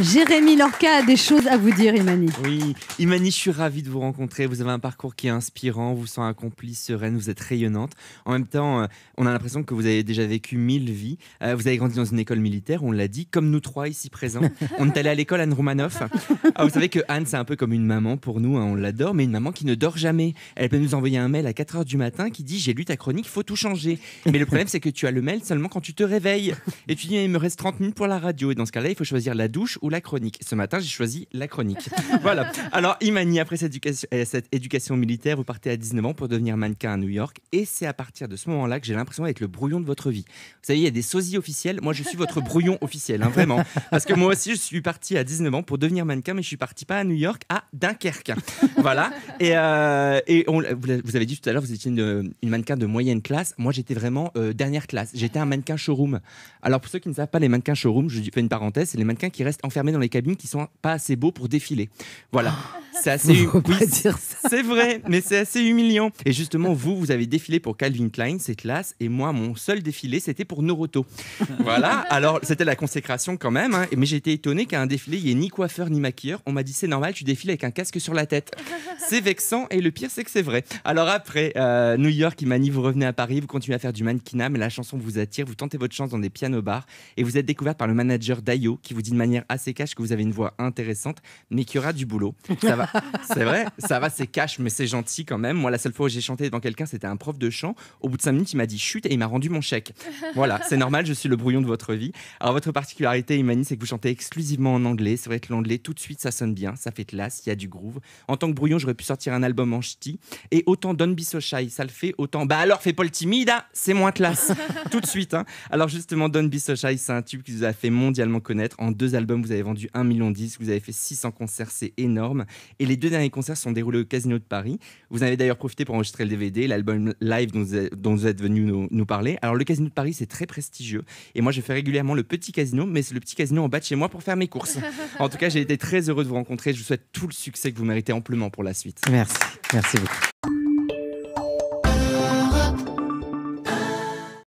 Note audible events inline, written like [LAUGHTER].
Jérémy Lorca a des choses à vous dire, Imani. Oui, Imani, je suis ravi de vous rencontrer. Vous avez un parcours qui est inspirant, vous sentez accomplie, sereine, vous êtes rayonnante. En même temps, euh, on a l'impression que vous avez déjà vécu mille vies. Euh, vous avez grandi dans une école militaire, on l'a dit, comme nous trois ici présents. [LAUGHS] On est allé à l'école Anne Romanoff. Ah, vous savez que Anne, c'est un peu comme une maman pour nous, hein, on l'adore, mais une maman qui ne dort jamais. Elle peut nous envoyer un mail à 4h du matin qui dit J'ai lu ta chronique, faut tout changer. Mais le problème, c'est que tu as le mail seulement quand tu te réveilles. Et tu dis Il me reste 30 minutes pour la radio. Et dans ce cas-là, il faut choisir la douche ou la chronique Ce matin, j'ai choisi la chronique. [LAUGHS] voilà. Alors, Imani, après cette éducation, euh, militaire, vous partez à 19 ans pour devenir mannequin à New York. Et c'est à partir de ce moment-là que j'ai l'impression d'être le brouillon de votre vie. Vous savez, il y a des sosies officiels. Moi, je suis votre brouillon [LAUGHS] officiel, hein, vraiment. Parce que moi aussi, je suis parti à 19 ans pour devenir mannequin, mais je suis parti pas à New York, à Dunkerque. [LAUGHS] voilà. Et, euh, vous avez dit tout à l'heure, vous étiez une, mannequin de moyenne classe. Moi, j'étais vraiment euh, dernière classe. J'étais un mannequin showroom. Alors, pour ceux qui ne savent pas les mannequins showroom, je fais une parenthèse, c'est les mannequins qui restent dans les cabines qui sont pas assez beaux pour défiler. Voilà. [LAUGHS] C'est assez C'est vrai, mais c'est assez humiliant. Et justement, vous, vous avez défilé pour Calvin Klein, c'est classe. Et moi, mon seul défilé, c'était pour Noroto. voilà. Alors, c'était la consécration quand même. Hein. Mais j'étais étonné qu'à un défilé, il n'y ait ni coiffeur ni maquilleur. On m'a dit, c'est normal, tu défiles avec un casque sur la tête. C'est vexant. Et le pire, c'est que c'est vrai. Alors après, euh, New York, Imani, vous revenez à Paris, vous continuez à faire du mannequinat, mais la chanson vous attire, vous tentez votre chance dans des pianos-bars et vous êtes découverte par le manager Dayo qui vous dit de manière assez cash que vous avez une voix intéressante, mais qu'il y aura du boulot. Ça va [LAUGHS] c'est vrai, ça va, c'est cash, mais c'est gentil quand même. Moi, la seule fois où j'ai chanté devant quelqu'un, c'était un prof de chant. Au bout de cinq minutes, il m'a dit chute et il m'a rendu mon chèque. Voilà, c'est normal, je suis le brouillon de votre vie. Alors, votre particularité, Imani, c'est que vous chantez exclusivement en anglais. C'est vrai que l'anglais, tout de suite, ça sonne bien, ça fait classe, il y a du groove. En tant que brouillon, j'aurais pu sortir un album en ch'ti. Et autant Don Be so shy, ça le fait, autant bah alors fais pas le timide, hein, c'est moins classe. [LAUGHS] tout de suite. Hein. Alors, justement, Don Be shy, c'est un tube qui vous a fait mondialement connaître. En deux albums, vous avez vendu 1 million 10, vous avez fait 600 concerts, c'est énorme. Et les deux derniers concerts sont déroulés au Casino de Paris. Vous avez d'ailleurs profité pour enregistrer le DVD, l'album live dont vous, êtes, venu nous, nous, parler. Alors le Casino de Paris, c'est très prestigieux. Et moi, je fais régulièrement le petit casino, mais c'est le petit casino en bas de chez moi pour faire mes courses. [LAUGHS] en tout cas, j'ai été très heureux de vous rencontrer. Je vous souhaite tout le succès que vous méritez amplement pour la suite. Merci. Merci beaucoup.